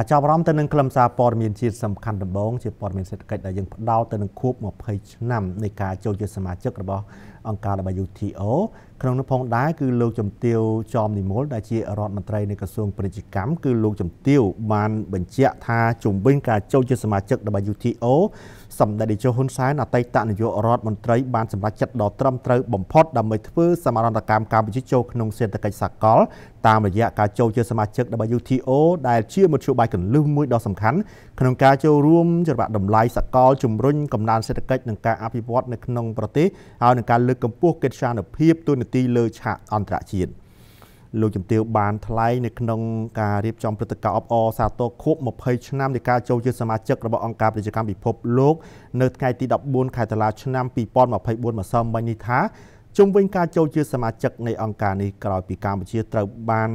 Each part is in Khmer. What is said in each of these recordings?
អាចាប់អារម្មណ៍ទៅនឹងខ្លឹមសារព័ត៌មានជាតិសំខាន់ដំបងជាព័ត៌មានសេដ្ឋកិច្ចដែលយើងផ្ដោតទៅនឹងខួប20ឆ្នាំនៃការចូលជាសមាជិករបស់អង្គការ WTO ក្នុងនោះផងដែរគឺលោកជំទាវចอมនិមលដែលជារដ្ឋមន្ត្រីនៃក្រសួងពាណិជ្ជកម្មគឺលោកជំទាវបានបញ្ជាក់ថាជំវិញការចូលជា សមាជិក WTO សម្ដេចនាយកហ៊ុនសែនអតីតនាយករដ្ឋមន្ត្រីបានសម្រេចចិត្តដ៏ត្រឹមត្រូវបំផុតដើម្បីធ្វើសមរណកម្មកម្ពុជាចូលក្នុងសេដ្ឋកិច្ចសកលតាមរយៈការចូលជាសមាជិក WTO ដែលជាមធ្យោបាយកលឹះមួយដ៏សំខាន់ក្នុងការចូលរួមចរបាតម្លៃសកលជំរុញកំណើនសេដ្ឋកិច្ចនិងការអភិវឌ្ឍនៅក្នុងប្រទេសហើយនឹងការលើលើកកម្ពស់កិត្យានុភាពទូនាទីលើឆាកអន្តរជាតិលោកជំទាវ បានថ្លែងនៅក្នុងការរៀបចំព្រឹត្តិការណ៍អបអរសាទរខួប20ឆ្នាំនៃការចូលជាសមាជិករបស់អង្គការពាណិជ្ជកម្មពិភពលោកនៅថ្ងៃទី14ខែតុលា ឆ្នាំ2024ម្សិលមិញនេះថា ជំវិញការចូលជា សមាជិកនៃអង្គការនេះក្រោយ ពីកម្ពុជាត្រូវបាន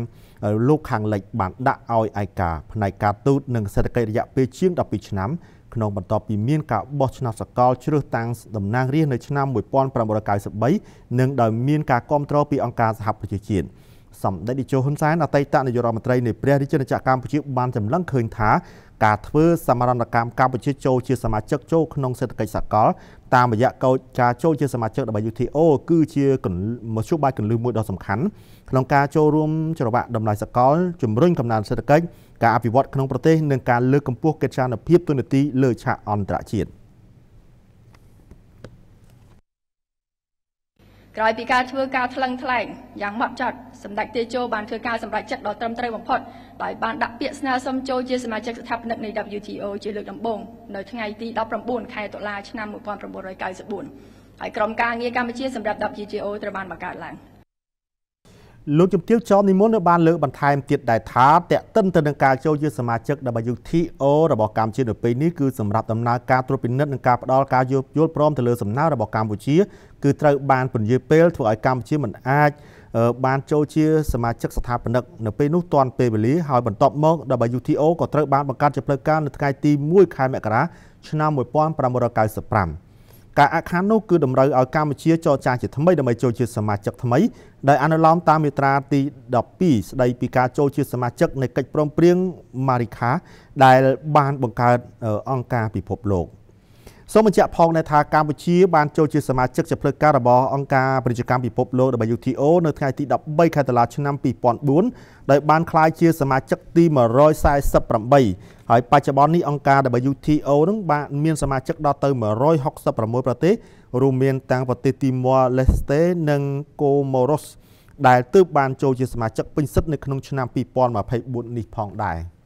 លោកខាងលិចបានដាក់ឲ្យឯកាផ្នែកការទូតនិងសេដ្ឋកិច្ចរយៈពេលជាង12ឆ្នាំក្នុងបន្ទាប់ពីមានការបោះឆ្នោតសកលជ្រើសតាំងតំណាងរាស្ត្រនៅឆ្នាំ1993និងដោយមានការគាំទ្រពីអង្គការសហប្រជាជាតិ។សម្ដេចតេជោហ៊ុនសែនអតីតនាយករដ្ឋមន្ត្រីនៃព្រះរាជាណាចក្រកម្ពុជាបានចម្លងឃើញថា ការធ្វើសមរណកម្មកម្ពុជាចូលជាសមាជិកចូលក្នុងសេដ្ឋកិច្ចសកលតាមរយៈកោចការចូលជា សមាជិក WTO គឺជាមធ្យោបាយគន្លឹះមួយដ៏សំខាន់ក្នុងការចូលរួមច្រវាក់តម្លៃសកលជំរុញកំណើនសេដ្ឋកិច្ចការអភិវឌ្ឍក្នុងប្រទេសនិងការលើកកម្ពស់កិត្យានុភាពទូនាទីលើឆាកអន្តរជាតិ។ក្រោយពីការធ្វើការថ្លឹងថ្លែងយ៉ាងម៉ត់ចត់សម្ដេចតេជោបានធ្វើការសម្រេចចិត្តដ៏ត្រឹមត្រូវបំផុតដោយបានដាក់ពាក្យស្នើសុំចូលជាសមាជិកស្ថាបនិកនៃ WTO ជាលើកដំបូងនៅថ្ងៃទី19ខែតុលាឆ្នាំ1994ហើយក្រុមការងារកម្ពុជាសម្រាប់ WTO ត្រូវបានបង្កើតឡើង។លោកជំទាវចោមនិមន្តនៅបានលើកបន្ថែមទៀតដែរថាតេតិនទៅនឹងការចូលជាសមាជិក WTO របស់កម្ពុជានៅពេលនេះគឺសម្រាប់ដំណើរការត្រួតពិនិត្យនិងការផ្ដល់ការយល់ព្រមទៅលើសំណើរបស់កម្ពុជាគឺត្រូវបានពន្យាពេលធ្វើឲ្យកម្ពុជាមិនអាចបានចូលជាសមាជិកស្ថាបនិកនៅពេលនោះទាន់ពេលវេលាហើយបន្ទាប់មក WTO ក៏ត្រូវបានបង្កើតជាផ្លូវការនៅថ្ងៃទី1ខែមករាឆ្នាំ1995ការអាក់ខាននោះគឺតម្រូវឲ្យកម្ពុជាចរចាជាថ្មីដើម្បីចូលជាសមាជិកថ្មីដែលអនុលោមតាមមាត្រាទី12ស្ដីពីការចូលជាសមាជិកនៃកិច្ចព្រមព្រៀង Marika ដែលបានបង្កើតអង្គការពិភពលោកសូមបញ្ជាក់ផងដែរថាកម្ពុជាបានចូលជាសមាជិកជាផ្លូវការរបស់អង្គការពាណិជ្ជកម្មពិភពលោក WTO នៅថ្ងៃទី13ខែតុលាឆ្នាំ2004ដោយបានក្លាយជាសមាជិកទី148ហើយបច្ចុប្បន្ននេះអង្គការ WTO នឹងបានមានសមាជិកដល់ទៅ166ប្រទេសរួមមានទាំងប្រទេសទីម៉័រលេស្តេនិងកូម៉ូរុសដែលទើបបានចូលជាសមាជិកពេញសិទ្ធិនៅក្នុងឆ្នាំ2024នេះផងដែរ។